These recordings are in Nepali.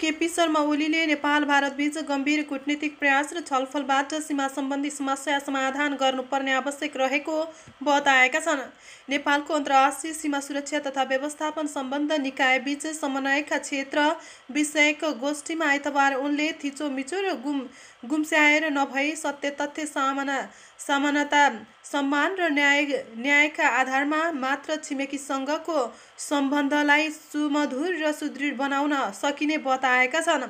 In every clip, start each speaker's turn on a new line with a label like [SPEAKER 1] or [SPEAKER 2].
[SPEAKER 1] केपी शर्मा ओलीले नेपाल भारत भारतबीच गम्भीर कूटनीतिक प्रयास र छलफलबाट सीमा सम्बन्धी समस्या समाधान गर्नुपर्ने आवश्यक रहेको बताएका छन् नेपालको अन्तर्राष्ट्रिय सीमा सुरक्षा तथा व्यवस्थापन सम्बन्ध निकाय निकायबीच समन्वयका क्षेत्र विषयक गोष्ठीमा आइतबार उनले थिचोमिचो र गुम गुम्स्याएर नभई सत्य तथ्य सामना समानता सम्मान र न्याय न्यायका आधारमा मात्र छिमेकीसँगको सम्बन्धलाई सुमधुर र सुदृढ बनाउन सकिने बताएका छन्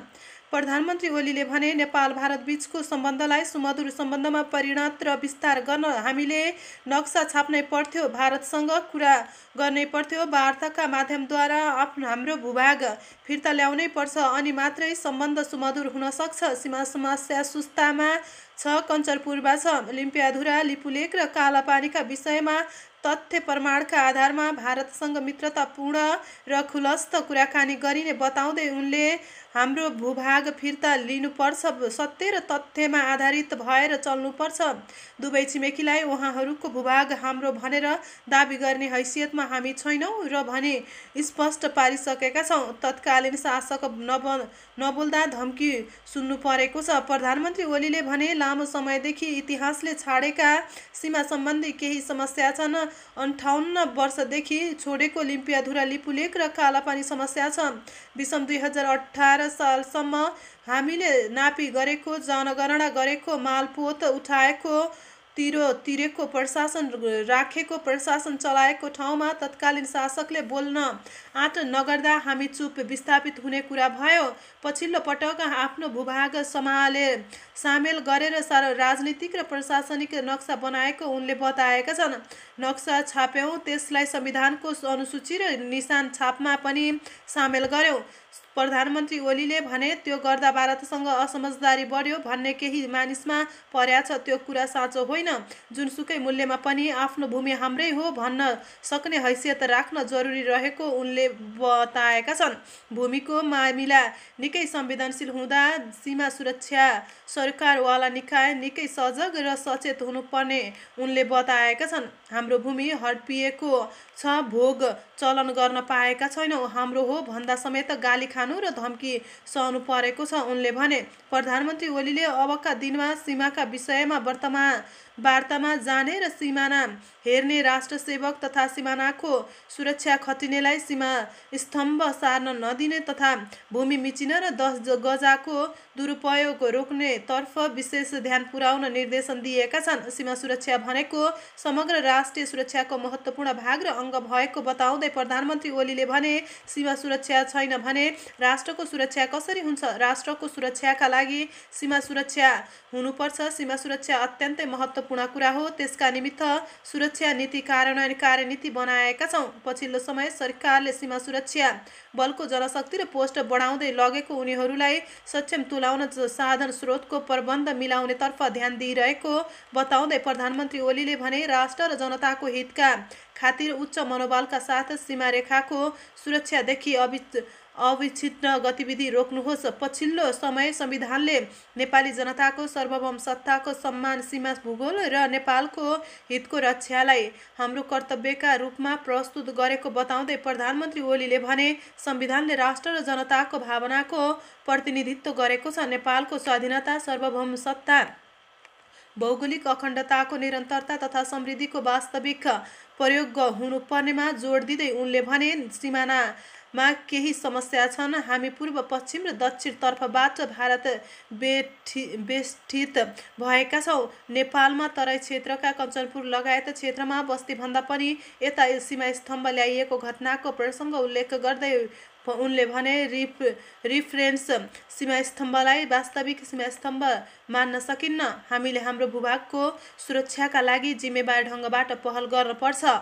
[SPEAKER 1] प्रधानमन्त्री ओलीले भने नेपाल भारत बीचको सम्बन्धलाई सुमधुर सम्बन्धमा परिणत र विस्तार गर्न हामीले नक्सा छाप्नै पर्थ्यो भारतसँग कुरा गर्नै पर्थ्यो वार्ताका माध्यमद्वारा आफ्नो हाम्रो भूभाग फिर्ता ल्याउनै पर्छ अनि मात्रै सम्बन्ध सुमधुर हुन सक्छ सीमा समस्या सुस्तामा छ कञ्चरपुरमा छ लिम्पियाधुरा लिपुलेक र कालापानीका विषयमा तथ्य प्रमाणका आधारमा भारतसँग मित्रतापूर्ण र खुलस्त कुराकानी गरिने बताउँदै उनले हाम्रो भूभाग फिर्ता लिनुपर्छ सत्य र तथ्यमा आधारित भएर चल्नुपर्छ दुवै छिमेकीलाई उहाँहरूको भूभाग हाम्रो भनेर दावी गर्ने हैसियतमा हामी छैनौँ र भने स्पष्ट पारिसकेका छौँ तत्कालीन शासक नब नबोल्दा धम्की सुन्नु परेको छ प्रधानमन्त्री ओलीले भने लामो समयदेखि इतिहासले छाडेका सीमा सम्बन्धी केही समस्या छन् अन्ठाउन्न वर्षदेखि छोडेको लिम्पियाधुरा लिपुलेक र कालापानी समस्या छ विषम दुई हजार अठार सालसम्म हामीले नापी गरेको जनगणना गरेको मालपोत उठाएको तिरो तिरेको प्रशासन राखेको प्रशासन चलाएको ठाउँमा तत्कालीन शासकले बोल्न आँट नगर्दा हामी चुप विस्थापित हुने कुरा भयो पछिल्लो पटक आफ्नो भूभाग समाले सामेल गरेर सार राजनीतिक र प्रशासनिक नक्सा बनाएको उनले बताएका छन् नक्सा छाप्यौँ त्यसलाई संविधानको अनुसूची र निशान छापमा पनि सामेल गर्यौँ प्रधानमन्त्री ओलीले भने त्यो गर्दा भारतसँग असमझदारी बढ्यो भन्ने केही मानिसमा पर्या छ त्यो कुरा साँचो होइन जुनसुकै मूल्यमा पनि आफ्नो भूमि हाम्रै हो भन्न सक्ने हैसियत राख्न जरुरी रहेको उनले बताएका छन् भूमिको मामिला निकै संवेदनशील हुँदा सीमा सुरक्षा सरकारवाला निकाय निकै सजग र सचेत हुनुपर्ने उनले बताएका छन् हाम्रो भूमि हड्पिएको छ भोग चलन गर्न पाएका छैनौँ हाम्रो हो भन्दा समेत गाली खानु र धम्की सहनु परेको छ उनले भने प्रधानमन्त्री ओलीले अबका दिनमा सीमाका विषयमा वर्तमान वार्तामा जाने र सिमाना हेर्ने राष्ट्र सेवक तथा सिमानाको सुरक्षा खटिनेलाई सीमा स्तम्भ सार्न नदिने तथा भूमि मिचिन र दस गजाको दुरुपयोग रोक्नेतर्फ विशेष ध्यान पुर्याउन निर्देशन दिएका छन् सीमा सुरक्षा भनेको समग्र राष्ट्रिय सुरक्षाको महत्त्वपूर्ण भाग र अङ्ग भएको बताउँदै प्रधानमन्त्री ओलीले भने सीमा सुरक्षा छैन भने राष्ट्रको सुरक्षा कसरी हुन्छ राष्ट्रको सुरक्षाका लागि सीमा सुरक्षा हुनुपर्छ सीमा सुरक्षा अत्यन्तै महत्त्वपूर्ण कुरा हो त्यसका निमित्त सुरक्षा नीति कार्यान्वयन कार्यनीति बनाएका छौँ पछिल्लो समय सरकारले सीमा सुरक्षा बलको जनशक्ति र पोस्ट बढाउँदै लगेको उनीहरूलाई सक्षम तुलाउन साधन स्रोतको प्रबन्ध मिलाउनेतर्फ ध्यान दिइरहेको बताउँदै प्रधानमन्त्री ओलीले भने राष्ट्र र जनताको हितका खातिर उच्च मनोबलका साथ सीमा रेखाको सुरक्षादेखि अवि अविच्छिन्न गतिविधि रोक्नुहोस् पछिल्लो समय संविधानले नेपाली जनताको सर्वभौम सत्ताको सम्मान सीमा भूगोल र नेपालको हितको रक्षालाई हाम्रो कर्तव्यका रूपमा प्रस्तुत गरेको बताउँदै प्रधानमन्त्री ओलीले भने संविधानले राष्ट्र र जनताको भावनाको प्रतिनिधित्व गरेको छ नेपालको स्वाधीनता सर्वभौम सत्ता भौगोलिक अखण्डताको निरन्तरता तथा समृद्धिको वास्तविक प्रयोग हुनुपर्नेमा जोड दिँदै उनले भने सिमाना मा केही समस्या छन् हामी पूर्व पश्चिम र दक्षिणतर्फबाट भारत बेठी बेष्ठित भएका छौँ नेपालमा तराई क्षेत्रका कञ्चनपुर लगायत क्षेत्रमा बस्तीभन्दा पनि यता सीमा स्तम्भ ल्याइएको घटनाको प्रसङ्ग उल्लेख गर्दै उनले भने रिफ रिफरेन्स स्तम्भलाई वास्तविक सीमा स्तम्भ मान्न सकिन्न हामीले हाम्रो भूभागको सुरक्षाका लागि जिम्मेवार ढङ्गबाट पहल गर्नुपर्छ